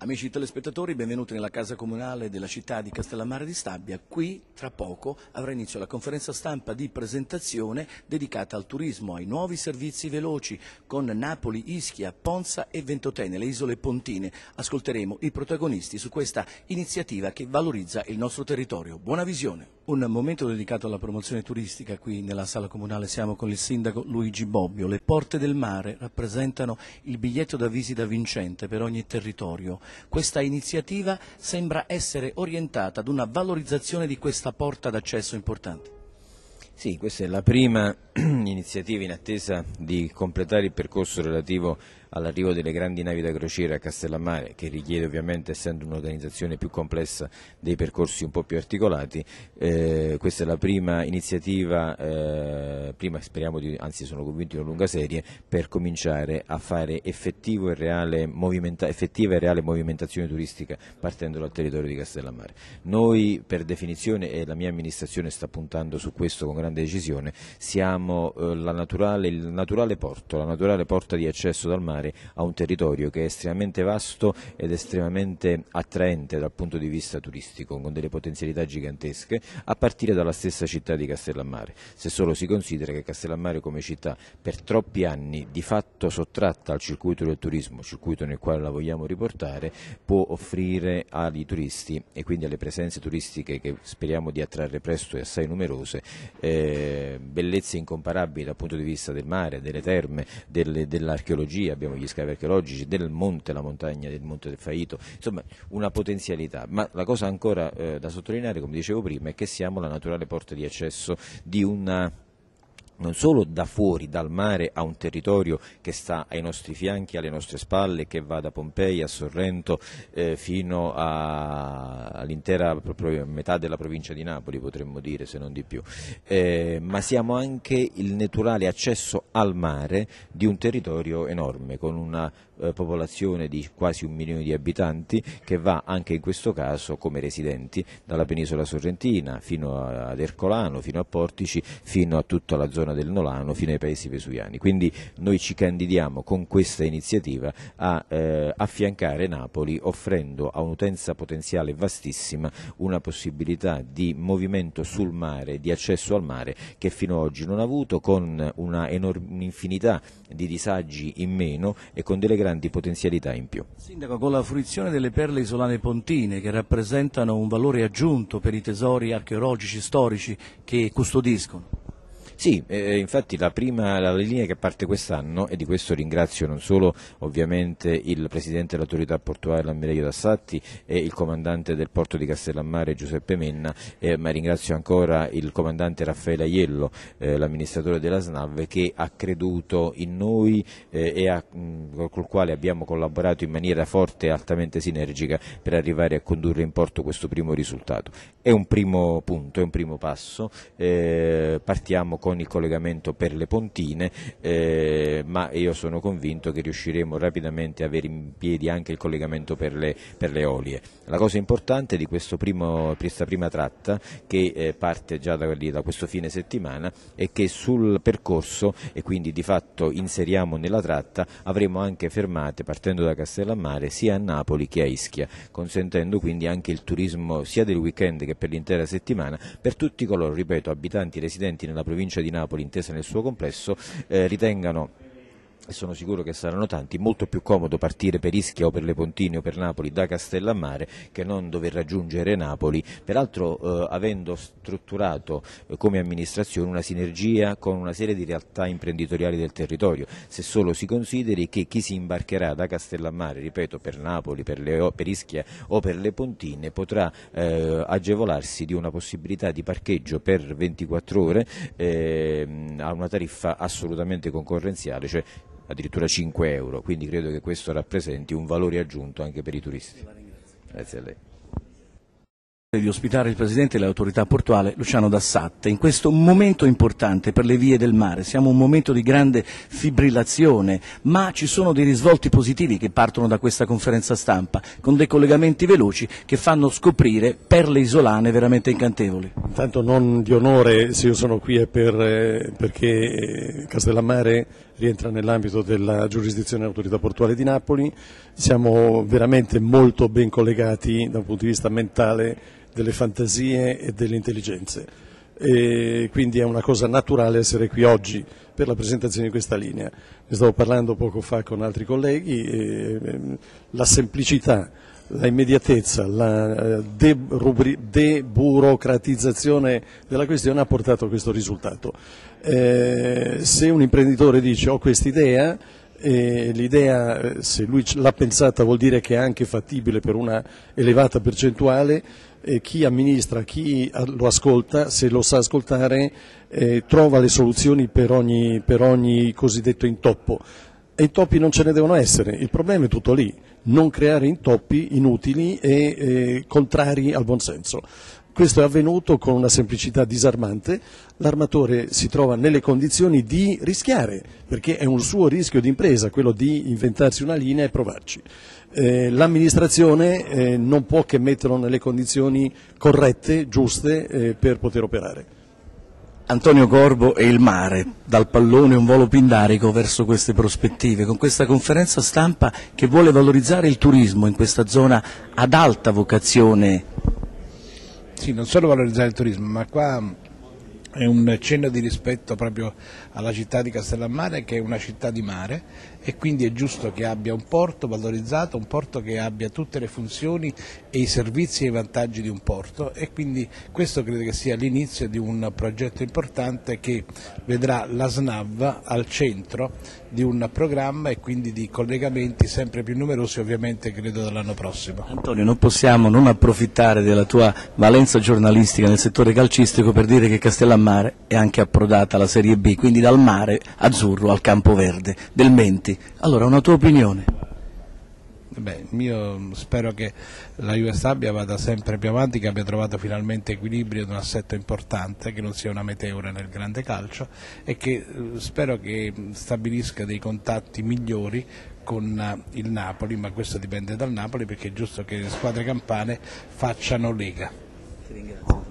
Amici telespettatori, benvenuti nella casa comunale della città di Castellammare di Stabia. Qui, tra poco, avrà inizio la conferenza stampa di presentazione dedicata al turismo, ai nuovi servizi veloci con Napoli, Ischia, Ponza e Ventotene, le isole Pontine. Ascolteremo i protagonisti su questa iniziativa che valorizza il nostro territorio. Buona visione! Un momento dedicato alla promozione turistica qui nella sala comunale siamo con il sindaco Luigi Bobbio. Le porte del mare rappresentano il biglietto da visita vincente per ogni territorio questa iniziativa sembra essere orientata ad una valorizzazione di questa porta d'accesso importante. Sì, questa è la prima iniziativa in attesa di completare il percorso relativo all'arrivo delle grandi navi da crociera a Castellammare, che richiede ovviamente, essendo un'organizzazione più complessa, dei percorsi un po' più articolati. Eh, questa è la prima iniziativa, eh, prima speriamo di, anzi sono convinto di una lunga serie, per cominciare a fare effettiva e reale, effettiva e reale movimentazione turistica partendo dal territorio di Castellammare. Noi per definizione, e la mia amministrazione sta puntando su questo con grande decisione, siamo eh, naturale, il naturale porto, la naturale porta di accesso dal mare mare a un territorio che è estremamente vasto ed estremamente attraente dal punto di vista turistico, con delle potenzialità gigantesche, a partire dalla stessa città di Castellammare, se solo si considera che Castellammare come città per troppi anni di fatto sottratta al circuito del turismo, circuito nel quale la vogliamo riportare, può offrire ai turisti e quindi alle presenze turistiche che speriamo di attrarre presto e assai numerose, eh, bellezze incomparabili dal punto di vista del mare, delle terme, dell'archeologia, abbiamo gli scavi archeologici, del monte, la montagna del Monte del Faito, insomma una potenzialità. Ma la cosa ancora eh, da sottolineare, come dicevo prima, è che siamo la naturale porta di accesso di una non solo da fuori, dal mare, a un territorio che sta ai nostri fianchi, alle nostre spalle, che va da Pompei a Sorrento eh, fino all'intera metà della provincia di Napoli, potremmo dire, se non di più, eh, ma siamo anche il naturale accesso al mare di un territorio enorme, con una eh, popolazione di quasi un milione di abitanti che va anche in questo caso come residenti dalla penisola sorrentina fino ad Ercolano, fino a Portici, fino a tutta la zona zona del Nolano fino ai paesi vesuviani. Quindi noi ci candidiamo con questa iniziativa a eh, affiancare Napoli offrendo a un'utenza potenziale vastissima una possibilità di movimento sul mare, di accesso al mare che fino ad oggi non ha avuto con un'infinità di disagi in meno e con delle grandi potenzialità in più. Sindaco, con la fruizione delle perle isolane pontine che rappresentano un valore aggiunto per i tesori archeologici storici che custodiscono? Sì, eh, eh, infatti la prima la linea che parte quest'anno e di questo ringrazio non solo ovviamente il Presidente dell'autorità portuale l'ammiraglio Dassatti e il comandante del porto di Castellammare Giuseppe Menna, eh, ma ringrazio ancora il comandante Raffaele Aiello, eh, l'amministratore della SNAV che ha creduto in noi eh, e ha, mh, mm, col quale abbiamo collaborato in maniera forte e altamente sinergica per arrivare a condurre in porto questo primo risultato. È un primo punto, è un primo passo, eh, partiamo con con il collegamento per le Pontine, eh, ma io sono convinto che riusciremo rapidamente a avere in piedi anche il collegamento per le, per le olie. La cosa importante di primo, questa prima tratta, che eh, parte già da, da, questo fine settimana, è che sul percorso, e quindi di fatto inseriamo nella tratta, avremo anche fermate, partendo da Castellammare, sia a Napoli che a Ischia, consentendo quindi anche il turismo sia del weekend che per l'intera settimana, per tutti coloro, ripeto, abitanti residenti nella provincia provincia di Napoli, intesa nel suo complesso, eh, ritengano e sono sicuro che saranno tanti, molto più comodo partire per Ischia o per Le Pontine o per Napoli da Castellammare che non dover raggiungere Napoli, peraltro eh, avendo strutturato eh, come amministrazione una sinergia con una serie di realtà imprenditoriali del territorio, se solo si consideri che chi si imbarcherà da Castellammare, ripeto, per Napoli, per, le, per Ischia o per Le Pontine potrà eh, agevolarsi di una possibilità di parcheggio per 24 ore ehm, a una tariffa assolutamente concorrenziale, cioè addirittura 5 euro, quindi credo che questo rappresenti un valore aggiunto anche per i turisti. Grazie a lei di ospitare il Presidente dell'autorità portuale Luciano Dassatte in questo momento importante per le vie del mare. Siamo un momento di grande fibrillazione, ma ci sono dei risvolti positivi che partono da questa conferenza stampa, con dei collegamenti veloci che fanno scoprire perle isolane veramente incantevoli. Intanto non di onore se io sono qui è per, eh, perché eh, Castellammare rientra nell'ambito della giurisdizione dell'autorità portuale di Napoli, siamo veramente molto ben collegati dal punto di vista mentale delle fantasie e delle intelligenze e quindi è una cosa naturale essere qui oggi per la presentazione di questa linea. Ne stavo parlando poco fa con altri colleghi, ehm, la semplicità la immediatezza, la eh, deburocratizzazione della questione ha portato a questo risultato. Eh, se un imprenditore dice ho quest'idea, eh, l'idea se lui l'ha pensata vuol dire che è anche fattibile per una elevata percentuale, eh, chi amministra, chi lo ascolta, se lo sa ascoltare, eh, trova le soluzioni per ogni, per ogni cosiddetto intoppo e intoppi non ce ne devono essere, il problema è tutto lì, non creare intoppi inutili e eh, contrari al buonsenso. Questo è avvenuto con una semplicità disarmante, l'armatore si trova nelle condizioni di rischiare, perché è un suo rischio di impresa, quello di inventarsi una linea e provarci. Eh, l'amministrazione eh, non può che metterlo nelle condizioni corrette, giuste, eh, per poter operare. Antonio Corbo e il mare, dal pallone un volo pindarico verso queste prospettive, con questa conferenza stampa che vuole valorizzare il turismo in questa zona ad alta vocazione. Sì, non solo valorizzare il turismo, ma qua è un cenno di rispetto proprio alla città di Castellammare che è una città di mare e quindi è giusto che abbia un porto valorizzato, un porto che abbia tutte le funzioni e i servizi e i vantaggi di un porto e quindi questo credo che sia l'inizio di un progetto importante che vedrà la SNAV al centro di un programma e quindi di collegamenti sempre più numerosi ovviamente credo dall'anno prossimo. Antonio non possiamo non approfittare della tua valenza giornalistica nel settore calcistico per dire che Castellammare mare è anche approdata la Serie B, quindi dal mare azzurro al campo verde del Menti. Allora, una tua opinione? Beh, io spero che la Juve Abbia vada sempre più avanti, che abbia trovato finalmente equilibrio ed un assetto importante, che non sia una meteora nel grande calcio e che eh, spero che stabilisca dei contatti migliori con eh, il Napoli, ma questo dipende dal Napoli perché è giusto che le squadre campane facciano lega.